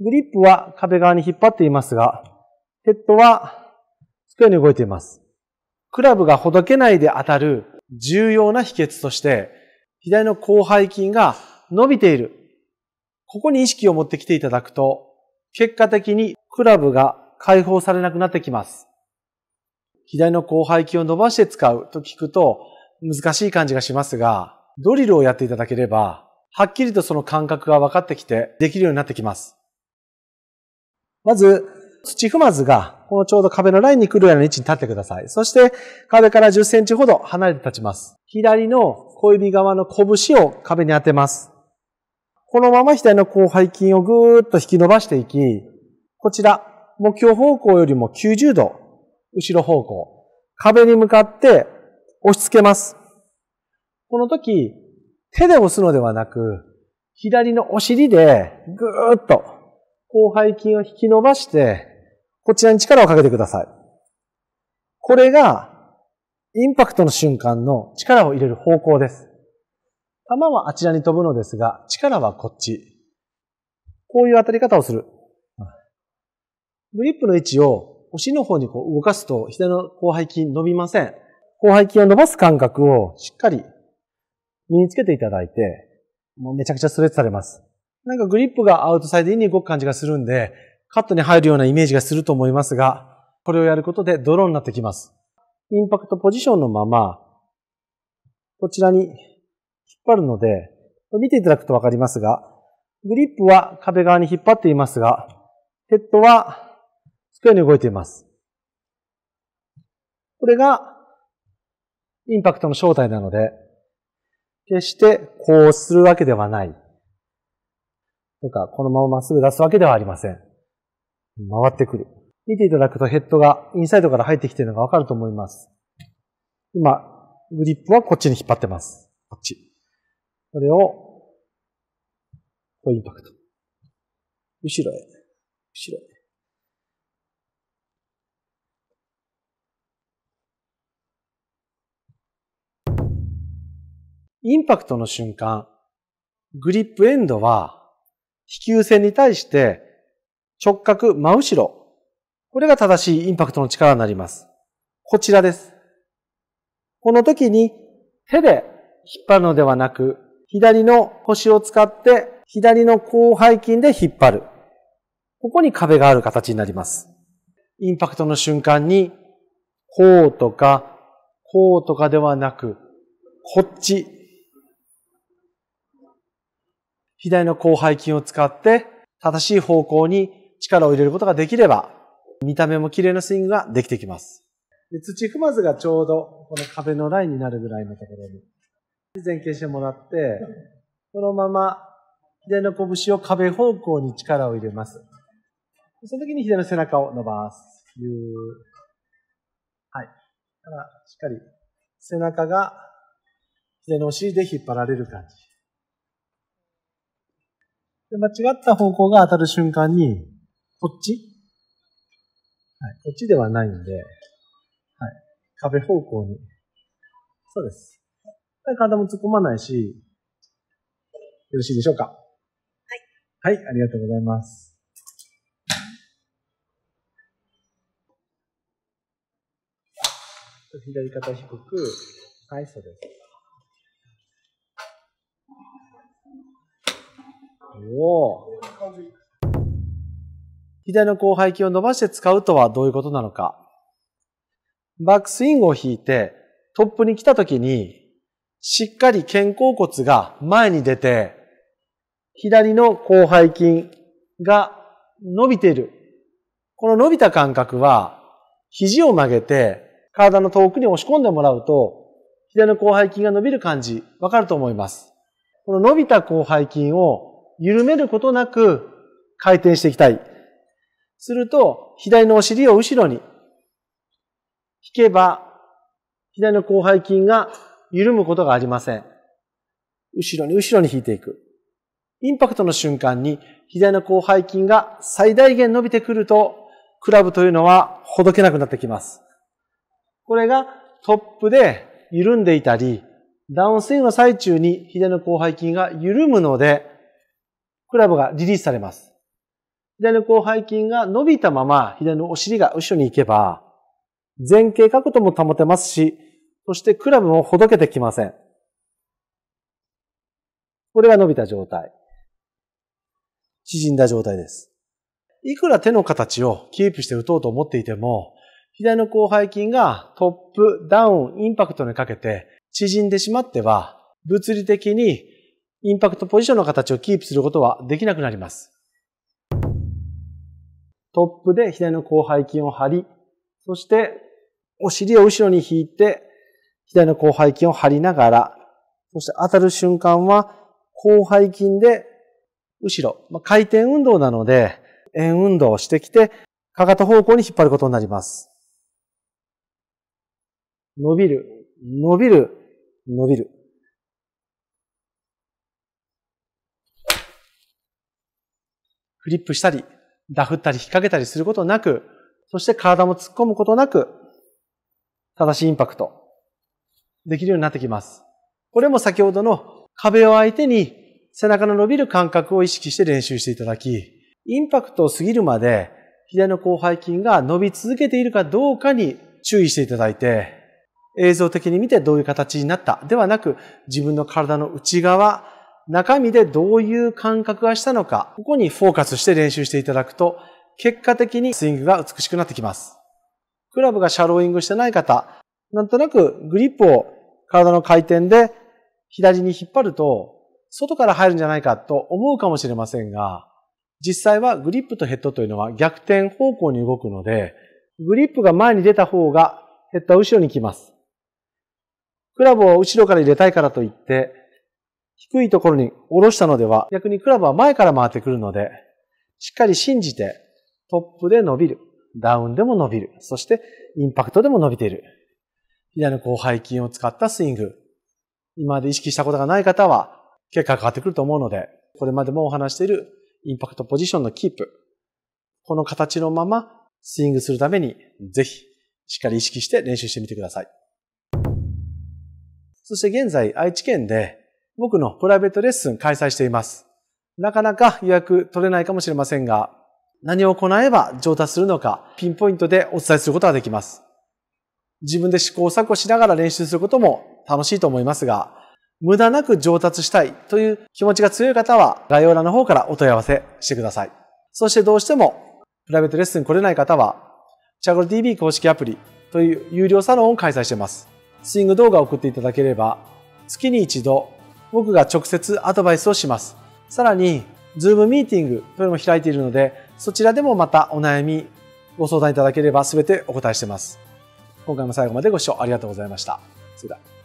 グリップは壁側に引っ張っていますが、ヘッドは机に動いています。クラブがほどけないで当たる重要な秘訣として、左の広背筋が伸びている。ここに意識を持ってきていただくと、結果的にクラブが解放されなくなってきます。左の広背筋を伸ばして使うと聞くと難しい感じがしますが、ドリルをやっていただければ、はっきりとその感覚が分かってきてできるようになってきます。まず、土踏まずが、このちょうど壁のラインに来るような位置に立ってください。そして、壁から10センチほど離れて立ちます。左の小指側の拳を壁に当てます。このまま左の後背筋をぐーっと引き伸ばしていき、こちら、目標方向よりも90度、後ろ方向、壁に向かって押し付けます。この時、手で押すのではなく、左のお尻でぐーっと広背筋を引き伸ばして、こちらに力をかけてください。これが、インパクトの瞬間の力を入れる方向です。球はあちらに飛ぶのですが、力はこっち。こういう当たり方をする。グリップの位置を腰の方にこう動かすと、左の広背筋伸びません。広背筋を伸ばす感覚をしっかり身につけていただいて、もうめちゃくちゃストレッチされます。なんかグリップがアウトサイドインに動く感じがするんで、カットに入るようなイメージがすると思いますが、これをやることでドローになってきます。インパクトポジションのまま、こちらに引っ張るので、見ていただくとわかりますが、グリップは壁側に引っ張っていますが、ヘッドは机に動いています。これがインパクトの正体なので、決してこうするわけではない。とか、このまままっすぐ出すわけではありません。回ってくる。見ていただくとヘッドがインサイドから入ってきているのがわかると思います。今、グリップはこっちに引っ張ってます。こっち。これを、こうインパクト。後ろへ。後ろへ。インパクトの瞬間、グリップエンドは飛球線に対して直角真後ろ。これが正しいインパクトの力になります。こちらです。この時に手で引っ張るのではなく、左の腰を使って左の広背筋で引っ張る。ここに壁がある形になります。インパクトの瞬間に、こうとか、こうとかではなく、こっち左の広背筋を使って正しい方向に力を入れることができれば、見た目も綺麗なスイングができてきます。で土踏まずがちょうどこの壁のラインになるぐらいのところに前傾してもらって、このまま左の拳を壁方向に力を入れます。その時に左の背中を伸ばす。いう。はい。だからしっかり背中が左のお尻で引っ張られる感じ。間違った方向が当たる瞬間に、こっちはい、こっちではないんで、はい、壁方向に。そうです。体も突っ込まないし、よろしいでしょうかはい。はい、ありがとうございます。左肩低く、はい、そうです。おお。左の広背筋を伸ばして使うとはどういうことなのか。バックスイングを引いてトップに来た時にしっかり肩甲骨が前に出て左の広背筋が伸びている。この伸びた感覚は肘を曲げて体の遠くに押し込んでもらうと左の広背筋が伸びる感じわかると思います。この伸びた広背筋を緩めることなく回転していきたい。すると、左のお尻を後ろに引けば、左の広背筋が緩むことがありません。後ろに後ろに引いていく。インパクトの瞬間に左の広背筋が最大限伸びてくると、クラブというのはほどけなくなってきます。これがトップで緩んでいたり、ダウンスイングの最中に左の広背筋が緩むので、クラブがリリースされます。左の広背筋が伸びたまま、左のお尻が後ろに行けば、前傾角度も保てますし、そしてクラブもほどけてきません。これが伸びた状態。縮んだ状態です。いくら手の形をキープして打とうと思っていても、左の広背筋がトップ、ダウン、インパクトにかけて縮んでしまっては、物理的にインパクトポジションの形をキープすることはできなくなります。トップで左の広背筋を張り、そしてお尻を後ろに引いて、左の広背筋を張りながら、そして当たる瞬間は広背筋で後ろ、まあ、回転運動なので、円運動をしてきて、かかと方向に引っ張ることになります。伸びる、伸びる、伸びる。フリップしたり、ダフったり引っ掛けたりすることなく、そして体も突っ込むことなく、正しいインパクト、できるようになってきます。これも先ほどの壁を相手に背中の伸びる感覚を意識して練習していただき、インパクトを過ぎるまで左の広背筋が伸び続けているかどうかに注意していただいて、映像的に見てどういう形になったではなく、自分の体の内側、中身でどういう感覚がしたのか、ここにフォーカスして練習していただくと、結果的にスイングが美しくなってきます。クラブがシャローイングしてない方、なんとなくグリップを体の回転で左に引っ張ると、外から入るんじゃないかと思うかもしれませんが、実際はグリップとヘッドというのは逆転方向に動くので、グリップが前に出た方がヘッドは後ろに来ます。クラブを後ろから入れたいからといって、低いところに下ろしたのでは、逆にクラブは前から回ってくるので、しっかり信じて、トップで伸びる。ダウンでも伸びる。そして、インパクトでも伸びている。左の広背筋を使ったスイング。今まで意識したことがない方は、結果が変わってくると思うので、これまでもお話しているインパクトポジションのキープ。この形のままスイングするために、ぜひ、しっかり意識して練習してみてください。そして現在、愛知県で僕のプライベートレッスン開催しています。なかなか予約取れないかもしれませんが、何を行えば上達するのか、ピンポイントでお伝えすることができます。自分で試行錯誤しながら練習することも楽しいと思いますが、無駄なく上達したいという気持ちが強い方は概要欄の方からお問い合わせしてください。そしてどうしてもプライベートレッスン来れない方は、チャゴル TV 公式アプリという有料サロンを開催しています。スイング動画を送っていただければ、月に一度僕が直接アドバイスをします。さらに、Zoom ミーティングというのも開いているので、そちらでもまたお悩み、ご相談いただければ全てお答えしています。今回も最後までご視聴ありがとうございました。それでは。